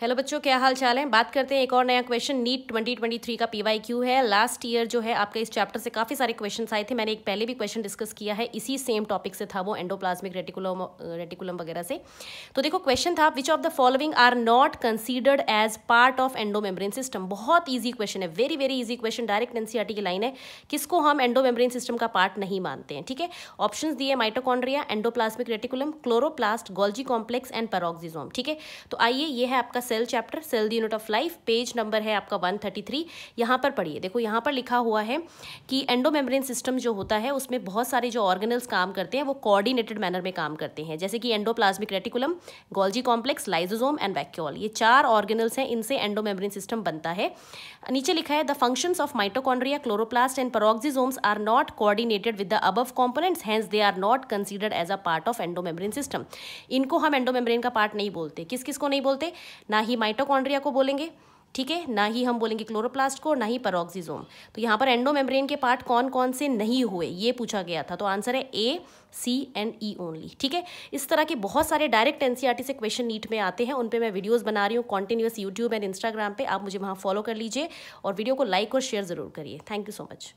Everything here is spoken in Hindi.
हेलो बच्चों क्या हाल चाल है बात करते हैं एक और नया क्वेश्चन नीट 2023 का पीवाईक्यू है लास्ट ईयर जो है आपका इस चैप्टर से काफ़ी सारे क्वेश्चन आए थे मैंने एक पहले भी क्वेश्चन डिस्कस किया है इसी सेम टॉपिक से था वो एंडोप्लाज्मिक रेटिकुलम रेटिकुलम वगैरह से तो देखो क्वेश्चन था which of the following are not considered as part of endomembrane system बहुत ईजी क्वेश्चन है very very easy question direct NCERT की लाइन है किसको हम एंडोमेम्ब्रेन सिस्टम का पार्ट नहीं मानते हैं ठीक है ऑप्शन दिए mitochondria endoplasmic reticulum chloroplast Golgi complex and peroxisome ठीक है तो आइए ये है आपका cell chapter cell the unit of life page number है आपका 133 यहाँ पर पढ़िए देखो यहाँ पर लिखा हुआ है कि एंडोमेम्ब्रेन सिस्टम जो होता है उसमें बहुत सारे जो ऑर्गेनल्स काम करते हैं वो कोऑर्डिनेटेड मैनर में काम करते हैं जैसे कि endoplasmic reticulum Golgi complex lysosome and vacuole ये चार ऑर्गेनल्स हैं इनसे एंडोमेम्ब्रेन सिस्टम बनता है नीचे लिखा है the functions of mitochondria chloroplast and peroxisomes are not coordinated with the above components hence they are not considered as a part of endomembrane system इनको हम एंडोमेम्ब्रेन का पार्ट नहीं बोलते किस किस को नहीं बोलते ना ही माइटोकॉन्ड्रिया को बोलेंगे ठीक है ना ही हम बोलेंगे क्लोरोप्लास्ट को ना ही परोक्सीजोम तो यहाँ पर एंडोमेम्ब्रेन के पार्ट कौन कौन से नहीं हुए ये पूछा गया था तो आंसर है ए सी एंड ई ओनली ठीक है इस तरह के बहुत सारे डायरेक्ट एनसीईआरटी e से क्वेश्चन नीट में आते हैं उन पे मैं वीडियोस बना रही हूँ कॉन्टिन्यूस यूट्यूब एंड इंस्टाग्राम पर आप मुझे वहाँ फॉलो कर लीजिए और वीडियो को लाइक और शेयर ज़रूर करिए थैंक यू सो मच